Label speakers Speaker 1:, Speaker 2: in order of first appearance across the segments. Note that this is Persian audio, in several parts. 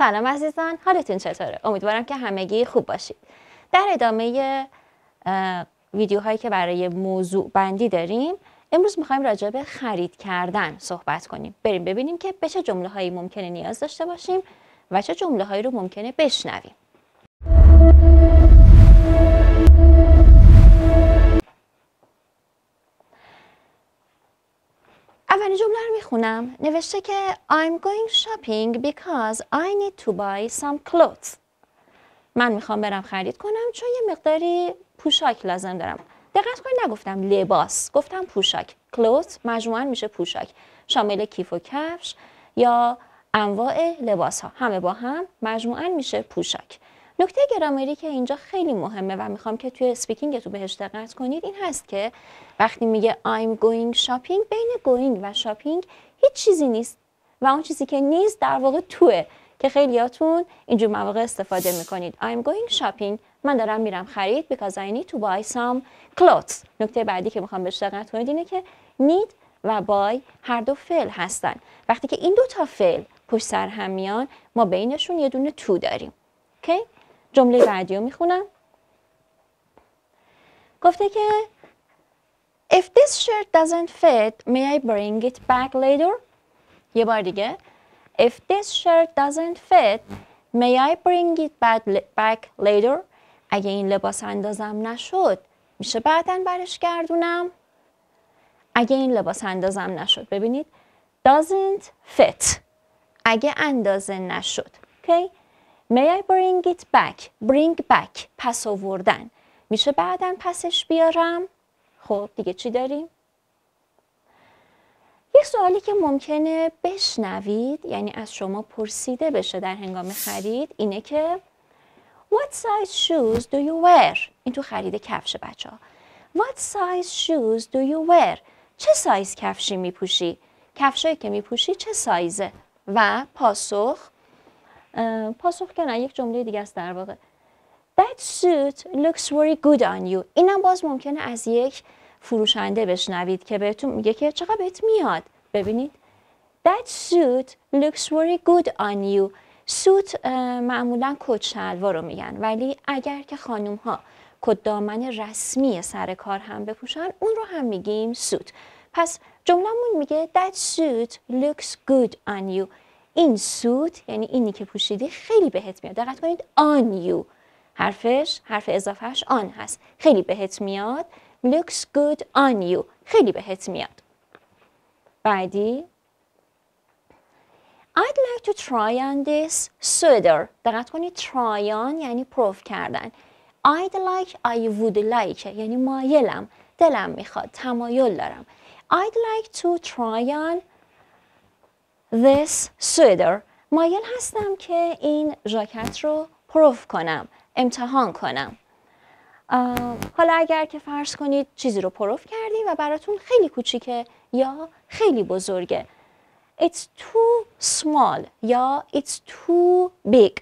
Speaker 1: سلام عزیزان حالتون چطوره امیدوارم که همگی خوب باشید در ادامه ویدیوهایی که برای موضوع بندی داریم امروز میخوایم راجع به خرید کردن صحبت کنیم بریم ببینیم که به چه جمله هایی ممکنه نیاز داشته باشیم و چه جمله هایی رو ممکنه بشنویم میخونم نوشته که I'm going shopping because I need to buy some clothes من میخوام برم خرید کنم چون یه مقداری پوشاک لازم دارم دقت کنید نگفتم لباس گفتم پوشاک کلوت مجموعا میشه پوشاک شامل کیف و کفش یا انواع لباس ها همه با هم مجموعا میشه پوشاک نکته گرامری که اینجا خیلی مهمه و میخوام که توی سپیکینگتو بهش دقت کنید این هست که وقتی میگه I'm going shopping بین going و shopping هیچ چیزی نیست و اون چیزی که نیست در واقع توه که خیلیاتون اینجور مواقع استفاده میکنید I'm going shopping من دارم میرم خرید because I need to buy some clothes نکته بعدی که میخوام بهش دقت کنید اینه که need و buy هر دو فعل هستن وقتی که این دو تا فعل پشت سر هم میان ما بینشون یه دونه تو داریم جمله بعدی رو میخونم گفته که If this shirt doesn't fit, may I bring it back later? یه بار دیگه If this shirt doesn't fit, may I bring it back later? اگه این لباس اندازم نشد میشه بعدا برش گردونم اگه این لباس اندازم نشد ببینید doesn't fit اگه اندازه نشد okay? May I bring it back? Bring back. پس آوردن. میشه بعدا پسش بیارم؟ خب دیگه چی داریم؟ یک سوالی که ممکنه بشنوید یعنی از شما پرسیده بشه در هنگام خرید اینه که What size shoes do you wear? این تو خرید کفش بچه ها. What size shoes do you wear? چه سایز کفشی میپوشی؟ کفشایی که میپوشی چه سایزه؟ و پاسخ پاسخ کردن یک جمله دیگه است در واقع That suit looks very good on you اینم باز ممکنه از یک فروشنده بشنوید که بهتون میگه که چقدر بهت میاد ببینید That suit looks very good on you سوت معمولا کت شلوار رو میگن ولی اگر که خانم ها کت دامن رسمی سر کار هم بپوشن اون رو هم میگیم سوت پس جملهمون میگه That suit looks good on you این سوت یعنی اینی که پوشیدی خیلی بهت میاد دقت کنید آن یو حرفش حرف اضافهش آن هست خیلی بهت میاد looks good on you خیلی بهت میاد بعدی I'd like to try on this sweater دقت کنید try on یعنی پروف کردن I'd like I would like یعنی مایلم دلم میخواد تمایل دارم I'd like to try on this sweater مایل هستم که این ژاکت رو پروف کنم امتحان کنم حالا اگر که فرض کنید چیزی رو پروف کردی و براتون خیلی کوچیکه یا خیلی بزرگه It's too small یا It's too big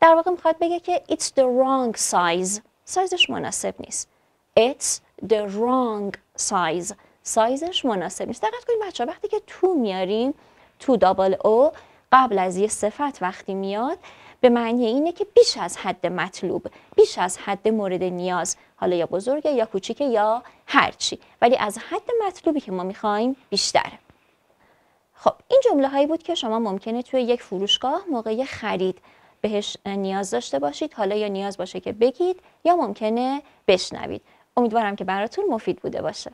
Speaker 1: در واقع میخواد بگه که It's the wrong size سایزش مناسب نیست It's the wrong size سایزش مناسب نیست دقت کنید بچه وقتی که تو میاریم تو دابل او قبل از یه صفت وقتی میاد به معنی اینه که بیش از حد مطلوب بیش از حد مورد نیاز حالا یا بزرگه یا کوچیکه یا هرچی ولی از حد مطلوبی که ما میخوایم بیشتره خب این جمله هایی بود که شما ممکنه توی یک فروشگاه موقع خرید بهش نیاز داشته باشید حالا یا نیاز باشه که بگید یا ممکنه بشنوید امیدوارم که براتون مفید بوده باشه